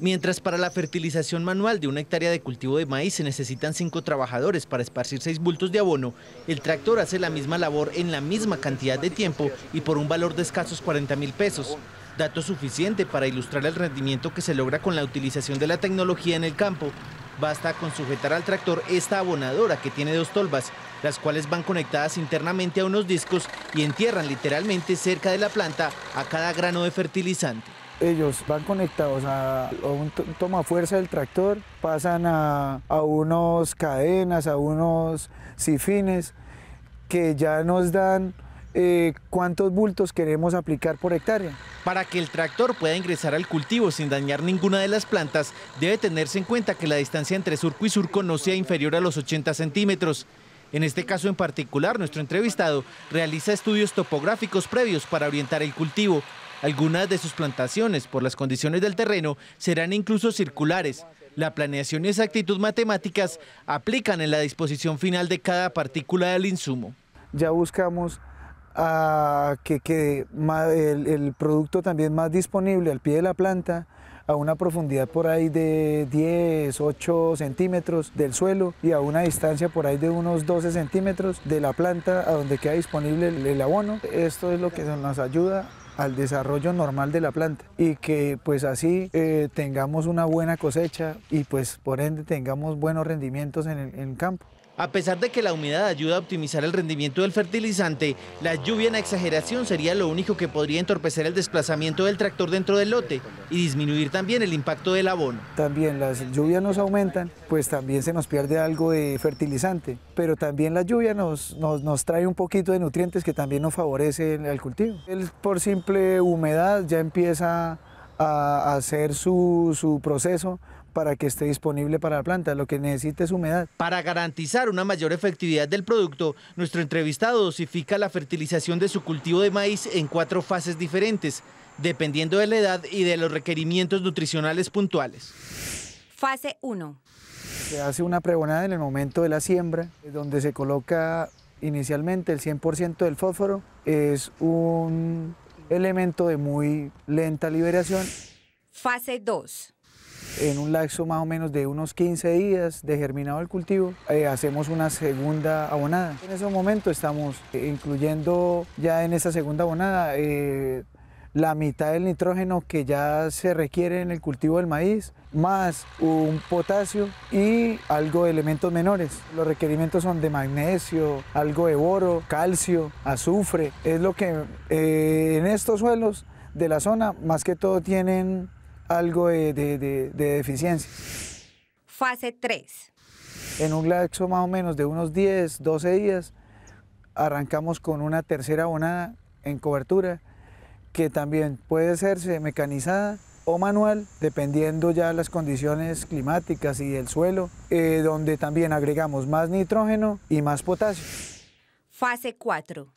Mientras para la fertilización manual de una hectárea de cultivo de maíz se necesitan cinco trabajadores para esparcir seis bultos de abono, el tractor hace la misma labor en la misma cantidad de tiempo y por un valor de escasos 40 mil pesos. Dato suficiente para ilustrar el rendimiento que se logra con la utilización de la tecnología en el campo. Basta con sujetar al tractor esta abonadora que tiene dos tolvas, las cuales van conectadas internamente a unos discos y entierran literalmente cerca de la planta a cada grano de fertilizante ellos van conectados a, un toma fuerza del tractor, pasan a, a unos cadenas, a unos sifines que ya nos dan eh, cuántos bultos queremos aplicar por hectárea. Para que el tractor pueda ingresar al cultivo sin dañar ninguna de las plantas, debe tenerse en cuenta que la distancia entre surco y surco no sea inferior a los 80 centímetros. En este caso en particular, nuestro entrevistado realiza estudios topográficos previos para orientar el cultivo, algunas de sus plantaciones, por las condiciones del terreno, serán incluso circulares. La planeación y exactitud matemáticas aplican en la disposición final de cada partícula del insumo. Ya buscamos que quede el, producto también más disponible al pie de la planta, a una profundidad por ahí de 10, 8 centímetros del suelo y a una distancia por ahí de unos 12 centímetros de la planta a donde queda disponible el abono. Esto es lo que nos ayuda al desarrollo normal de la planta y que pues así eh, tengamos una buena cosecha y pues por ende tengamos buenos rendimientos en el, campo. A pesar de que la humedad ayuda a optimizar el rendimiento del fertilizante, la lluvia en exageración sería lo único que podría entorpecer el desplazamiento del tractor dentro del lote y disminuir también el impacto del abono. También las lluvias nos aumentan, pues también se nos pierde algo de fertilizante, pero también la lluvia nos, nos, nos trae un poquito de nutrientes que también nos favorece al cultivo. El por, humedad ya empieza a hacer su, su proceso para que esté disponible para la planta. Lo que necesita es humedad. Para garantizar una mayor efectividad del producto, nuestro entrevistado dosifica la fertilización de su cultivo de maíz en cuatro fases diferentes, dependiendo de la edad y de los requerimientos nutricionales puntuales. Fase 1. Se hace una pregonada en el momento de la siembra, donde se coloca inicialmente el 100% del fósforo. Es un elemento de muy lenta liberación. Fase 2. En un laxo más o menos de unos 15 días de germinado el cultivo, eh, hacemos una segunda abonada. En ese momento estamos eh, incluyendo ya en esa segunda abonada eh, la mitad del nitrógeno que ya se requiere en el cultivo del maíz, más un potasio y algo de elementos menores. Los requerimientos son de magnesio, algo de boro, calcio, azufre. Es lo que eh, en estos suelos de la zona más que todo tienen algo de, deficiencia. Fase 3. En un laxo más o menos de unos 10, 12 días, arrancamos con una tercera abonada en cobertura que también puede hacerse mecanizada o manual, dependiendo ya las condiciones climáticas y el suelo, eh, donde también agregamos más nitrógeno y más potasio. Fase 4.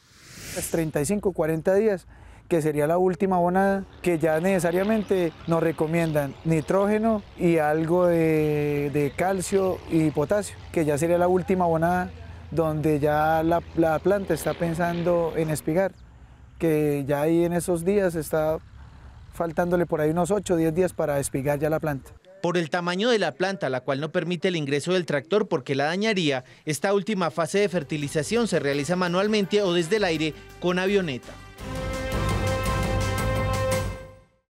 35, 40 días, que sería la última bonada, que ya necesariamente nos recomiendan nitrógeno y algo de, calcio y potasio, que ya sería la última bonada donde ya la planta está pensando en espigar que ya ahí en esos días está faltándole por ahí unos 8 o 10 días para espigar ya la planta. Por el tamaño de la planta, la cual no permite el ingreso del tractor porque la dañaría, esta última fase de fertilización se realiza manualmente o desde el aire con avioneta.